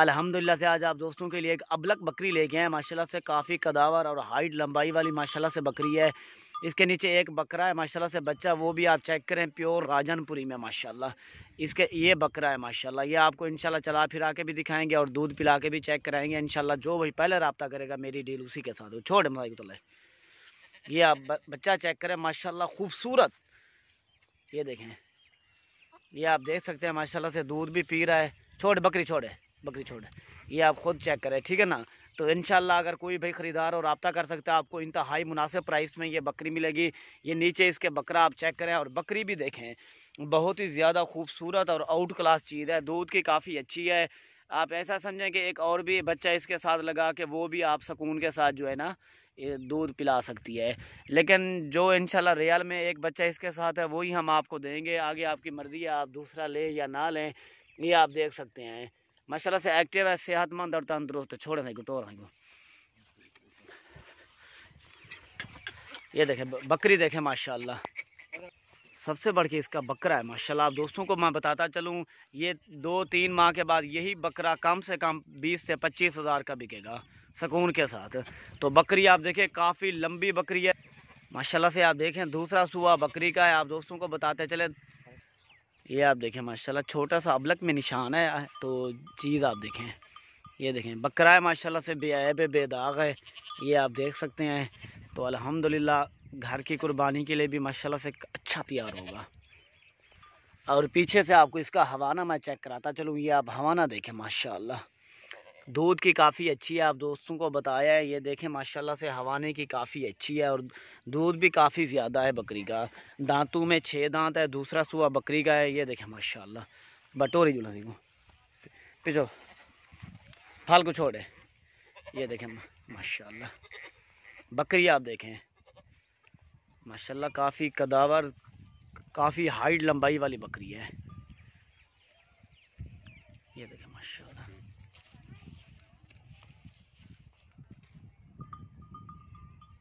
अलहमदिल्ला से आज आप दोस्तों के लिए एक अबलक बकरी लेके आए माशाल्लाह से काफ़ी कदावर और हाइट लंबाई वाली माशाल्लाह से बकरी है इसके नीचे एक बकरा है माशाल्लाह से बच्चा वो भी आप चेक करें प्योर राजनपुरी में माशाल्लाह इसके ये बकरा है माशाल्लाह ये आपको इनशाला चला फिरा के भी दिखाएंगे और दूध पिला के भी चेक कराएंगे इंशाल्लाह जो भाई पहले रबता करेगा मेरी डील उसी के साथ हो छोड़ तो ये आप बच्चा चेक करें माशाला खूबसूरत ये देखें ये आप देख सकते हैं माशाल्लाह से दूध भी पी रहा है छोड़ बकरी छोड़े बकरी छोड़ ये आप ख़ुद चेक करें ठीक है ना तो इन अगर कोई भाई ख़रीदार और रबता कर सकता है आपको इंतहाई मुनासिब प्राइस में ये बकरी मिलेगी ये नीचे इसके बकरा आप चेक करें और बकरी भी देखें बहुत ही ज़्यादा खूबसूरत और आउट क्लास चीज़ है दूध की काफ़ी अच्छी है आप ऐसा समझें कि एक और भी बच्चा इसके साथ लगा के वो भी आप सकून के साथ जो है ना दूध पिला सकती है लेकिन जो इन रियल में एक बच्चा इसके साथ है वही हम आपको देंगे आगे आपकी मर्ज़ी है आप दूसरा लें या ना लें ये आप देख सकते हैं माशाल्लाह से एक्टिव है सेहतमंद और तंदुरुस्त छोड़े नहीं टोर हाँ ये देखें बकरी देखें माशाल्लाह सबसे बढ़ के इसका बकरा है माशाल्लाह आप दोस्तों को मैं बताता चलूँ ये दो तीन माह के बाद यही बकरा कम से कम बीस से पच्चीस हज़ार का बिकेगा सकून के साथ तो बकरी आप देखें काफ़ी लंबी बकरी है माशाल्लाह से आप देखें दूसरा सुबह बकरी का है आप दोस्तों को बताते चले ये आप देखें माशाल्लाह छोटा सा अबलक में निशान है तो चीज़ आप देखें ये देखें बकरा है माशाल्लाह से बेब बेदाग है ये आप देख सकते हैं तो अल्हम्दुलिल्लाह घर की कुर्बानी के लिए भी माशाल्लाह से अच्छा तैयार होगा और पीछे से आपको इसका हवाना मैं चेक कराता चलूँ ये आप हवाना देखें माशाल्लाह दूध की काफ़ी अच्छी है आप दोस्तों को बताया है ये देखें माशाल्लाह से हवाने की काफ़ी अच्छी है और दूध भी काफ़ी ज़्यादा है बकरी का दांतों में छः दांत है दूसरा सुबह बकरी का है ये देखें माशाल्लाह बटोरी जुला सिंह पिछो फल को छोड़े ये देखें माशाल्लाह बकरी आप देखें माशा काफ़ी कदावर काफ़ी हाइट लंबाई वाली बकरी है ये देखें माशा